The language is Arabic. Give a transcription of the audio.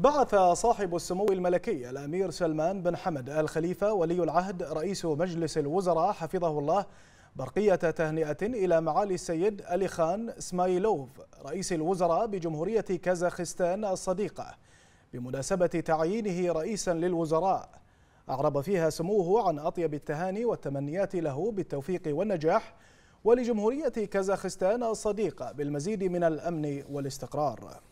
بعث صاحب السمو الملكي الأمير سلمان بن حمد آل خليفة ولي العهد رئيس مجلس الوزراء حفظه الله برقية تهنئة إلى معالي السيد ألي خان سمايلوف رئيس الوزراء بجمهورية كازاخستان الصديقة بمناسبة تعيينه رئيسا للوزراء أعرب فيها سموه عن أطيب التهاني والتمنيات له بالتوفيق والنجاح ولجمهورية كازاخستان الصديقة بالمزيد من الأمن والاستقرار